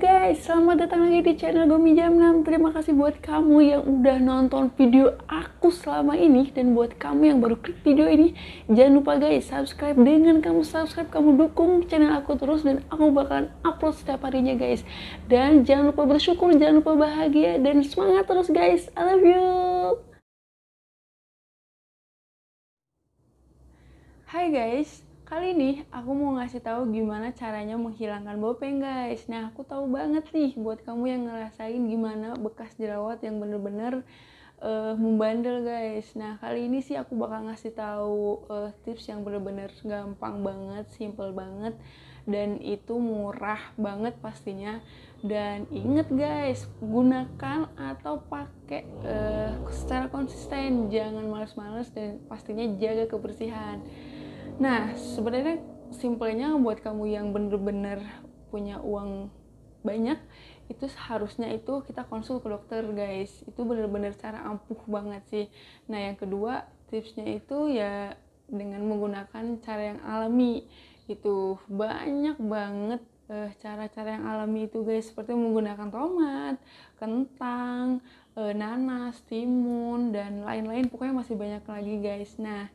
guys, selamat datang lagi di channel Gumi Jam 6 Terima kasih buat kamu yang udah nonton video aku selama ini Dan buat kamu yang baru klik video ini Jangan lupa guys, subscribe Dengan kamu subscribe, kamu dukung channel aku terus Dan aku bakalan upload setiap harinya guys Dan jangan lupa bersyukur, jangan lupa bahagia Dan semangat terus guys, I love you Hai guys, Kali ini aku mau ngasih tahu gimana caranya menghilangkan bopeng guys. Nah aku tahu banget nih buat kamu yang ngerasain gimana bekas jerawat yang bener-bener uh, membandel guys. Nah kali ini sih aku bakal ngasih tahu uh, tips yang bener-bener gampang banget, simple banget, dan itu murah banget pastinya. Dan inget guys gunakan atau pakai uh, secara konsisten, jangan males-males dan pastinya jaga kebersihan. Nah, sebenarnya simpelnya buat kamu yang bener-bener punya uang banyak, itu seharusnya itu kita konsul ke dokter guys. Itu bener-bener cara ampuh banget sih. Nah, yang kedua tipsnya itu ya dengan menggunakan cara yang alami itu Banyak banget eh, cara-cara yang alami itu guys seperti menggunakan tomat, kentang, eh, nanas, timun dan lain-lain pokoknya masih banyak lagi guys. Nah,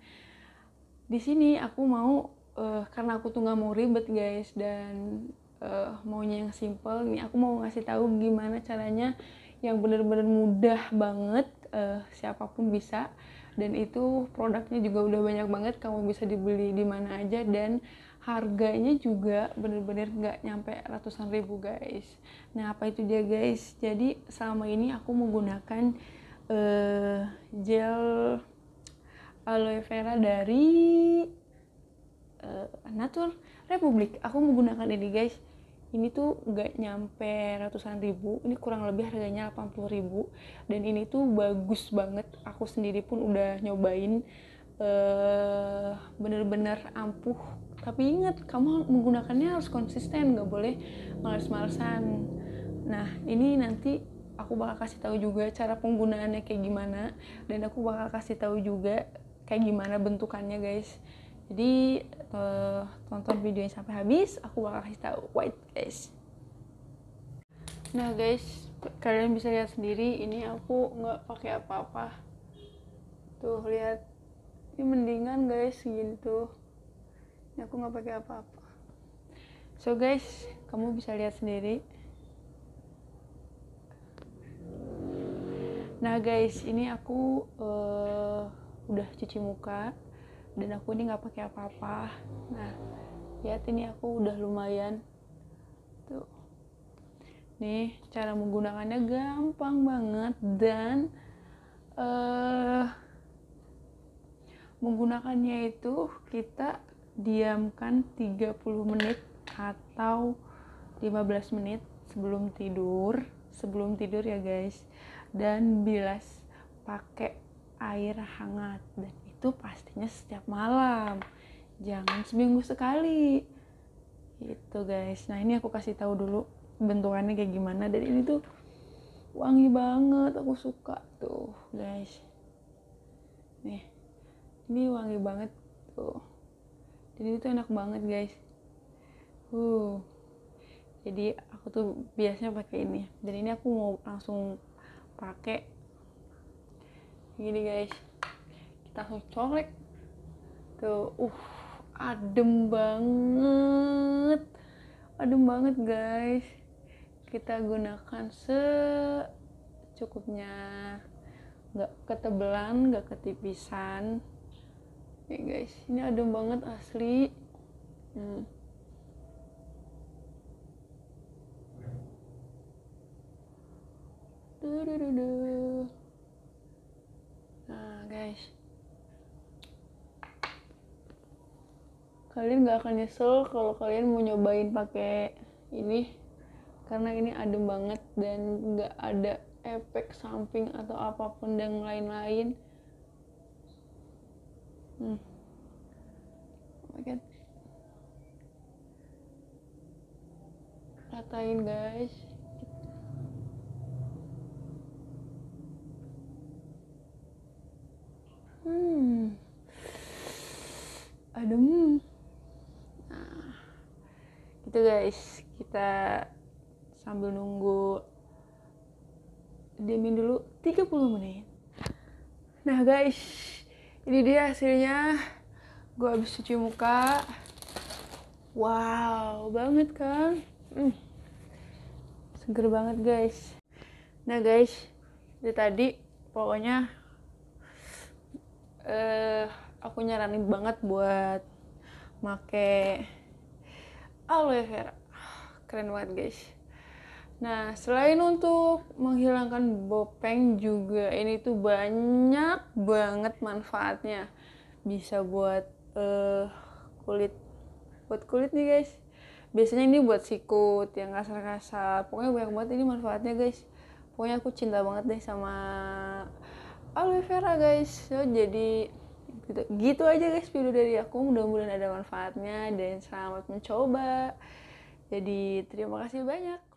di sini aku mau uh, karena aku tuh nggak mau ribet guys dan uh, maunya yang simple nih aku mau ngasih tahu gimana caranya yang bener-bener mudah banget uh, siapapun bisa dan itu produknya juga udah banyak banget kamu bisa dibeli di mana aja dan harganya juga bener-bener nggak nyampe ratusan ribu guys nah apa itu dia guys jadi selama ini aku menggunakan uh, gel aloe vera dari uh, Natur Republik. Aku menggunakan ini guys. Ini tuh nggak nyampe ratusan ribu, ini kurang lebih harganya 80 ribu dan ini tuh bagus banget. Aku sendiri pun udah nyobain uh, bener-bener ampuh. Tapi inget, kamu menggunakannya harus konsisten, Gak boleh males-malesan. Nah ini nanti aku bakal kasih tahu juga cara penggunaannya kayak gimana dan aku bakal kasih tahu juga kayak gimana bentukannya guys jadi uh, tonton videonya sampai habis aku bakal kasih tahu white guys nah guys kalian bisa lihat sendiri ini aku nggak pakai apa-apa tuh lihat ini mendingan guys gini tuh ini aku nggak pakai apa-apa so guys kamu bisa lihat sendiri nah guys ini aku uh, udah cuci muka dan aku ini nggak pakai apa-apa nah lihat ya, ini aku udah lumayan tuh nih cara menggunakannya gampang banget dan uh, menggunakannya itu kita diamkan 30 menit atau 15 menit sebelum tidur sebelum tidur ya guys dan bilas pakai air hangat dan itu pastinya setiap malam jangan seminggu sekali gitu guys nah ini aku kasih tahu dulu bentukannya kayak gimana dan ini tuh wangi banget aku suka tuh guys nih ini wangi banget tuh jadi itu enak banget guys uh jadi aku tuh biasanya pakai ini dan ini aku mau langsung pakai gini guys kita langsung colek tuh uh adem banget adem banget guys kita gunakan secukupnya nggak ketebelan nggak ketipisan ya guys ini adem banget asli hmm. Dudududu. kalian gak akan nyesel kalau kalian mau nyobain pakai ini karena ini adem banget dan gak ada efek samping atau apapun dan lain-lain hmm. oh my God. ratain guys gitu guys kita sambil nunggu diamin dulu 30 menit nah guys ini dia hasilnya gue habis cuci muka wow banget kan hmm. seger banget guys nah guys dari tadi pokoknya eh uh, aku nyaranin banget buat make aloe oh, vera keren banget guys nah selain untuk menghilangkan bopeng juga ini tuh banyak banget manfaatnya bisa buat uh, kulit buat kulit nih guys biasanya ini buat sikut yang kasar-kasar pokoknya banyak banget ini manfaatnya guys pokoknya aku cinta banget deh sama aloe vera guys so, jadi gitu gitu aja guys video dari aku mudah-mudahan ada manfaatnya dan selamat mencoba jadi terima kasih banyak